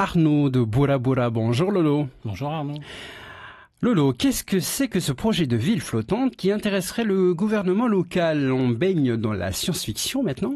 Arnaud de Bora Bonjour Lolo. Bonjour Arnaud. Lolo, qu'est-ce que c'est que ce projet de ville flottante qui intéresserait le gouvernement local On baigne dans la science-fiction maintenant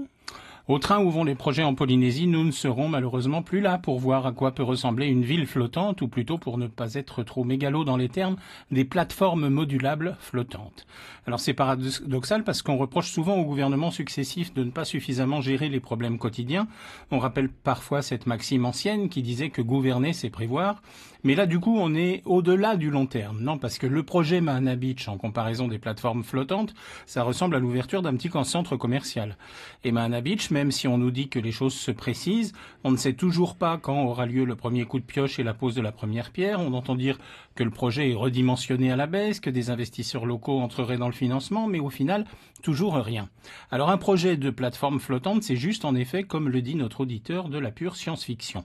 au train où vont les projets en Polynésie, nous ne serons malheureusement plus là pour voir à quoi peut ressembler une ville flottante, ou plutôt pour ne pas être trop mégalo dans les termes, des plateformes modulables flottantes. Alors c'est paradoxal parce qu'on reproche souvent aux gouvernements successifs de ne pas suffisamment gérer les problèmes quotidiens. On rappelle parfois cette maxime ancienne qui disait que gouverner c'est prévoir. Mais là du coup on est au-delà du long terme, non Parce que le projet Mahana Beach en comparaison des plateformes flottantes, ça ressemble à l'ouverture d'un petit centre commercial. Et Mahana Beach même si on nous dit que les choses se précisent. On ne sait toujours pas quand aura lieu le premier coup de pioche et la pose de la première pierre. On entend dire que le projet est redimensionné à la baisse, que des investisseurs locaux entreraient dans le financement, mais au final, toujours rien. Alors un projet de plateforme flottante, c'est juste en effet, comme le dit notre auditeur, de la pure science-fiction.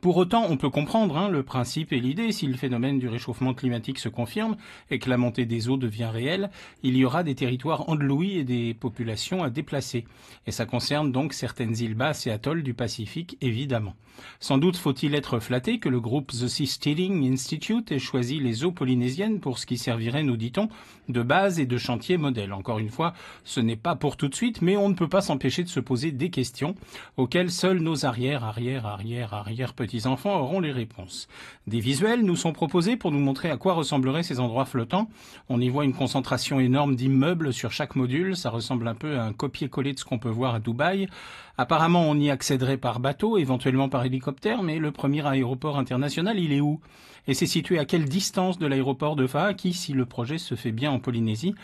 Pour autant, on peut comprendre hein, le principe et l'idée. Si le phénomène du réchauffement climatique se confirme et que la montée des eaux devient réelle, il y aura des territoires englouis et des populations à déplacer. Et ça concerne donc certaines îles basses et atolls du Pacifique, évidemment. Sans doute faut-il être flatté que le groupe The Sea Stealing Institute ait choisi les eaux polynésiennes pour ce qui servirait, nous dit-on, de base et de chantier modèle. Encore une fois, ce n'est pas pour tout de suite, mais on ne peut pas s'empêcher de se poser des questions auxquelles seuls nos arrières, arrière arrière arrière petits-enfants auront les réponses. Des visuels nous sont proposés pour nous montrer à quoi ressembleraient ces endroits flottants. On y voit une concentration énorme d'immeubles sur chaque module. Ça ressemble un peu à un copier-coller de ce qu'on peut voir à Dubaï. Apparemment, on y accéderait par bateau, éventuellement par hélicoptère, mais le premier aéroport international, il est où Et c'est situé à quelle distance de l'aéroport de Faa, qui, si le projet se fait bien en Polynésie,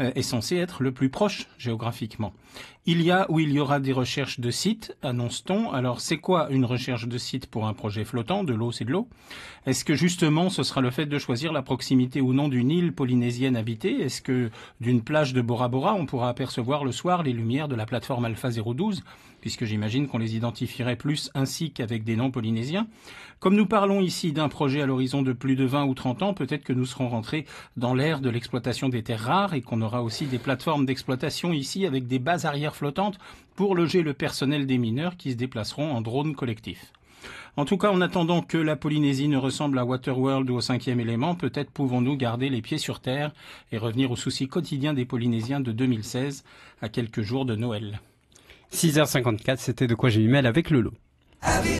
euh, est censé être le plus proche géographiquement. Il y a ou il y aura des recherches de sites, annonce-t-on. Alors c'est quoi une recherche de site pour un projet flottant De l'eau, c'est de l'eau. Est-ce que justement ce sera le fait de choisir la proximité ou non d'une île polynésienne habitée Est-ce que d'une plage de Bora Bora, on pourra apercevoir le soir les lumières de la plateforme Alpha 012 puisque j'imagine qu'on les identifierait plus ainsi qu'avec des noms polynésiens. Comme nous parlons ici d'un projet à l'horizon de plus de 20 ou 30 ans, peut-être que nous serons rentrés dans l'ère de l'exploitation des terres rares et qu'on il y aura aussi des plateformes d'exploitation ici avec des bases arrière flottantes pour loger le personnel des mineurs qui se déplaceront en drone collectif. En tout cas, en attendant que la Polynésie ne ressemble à Waterworld ou au cinquième élément, peut-être pouvons-nous garder les pieds sur terre et revenir aux soucis quotidiens des Polynésiens de 2016, à quelques jours de Noël. 6h54, c'était de quoi j'ai eu mail avec Lolo. lot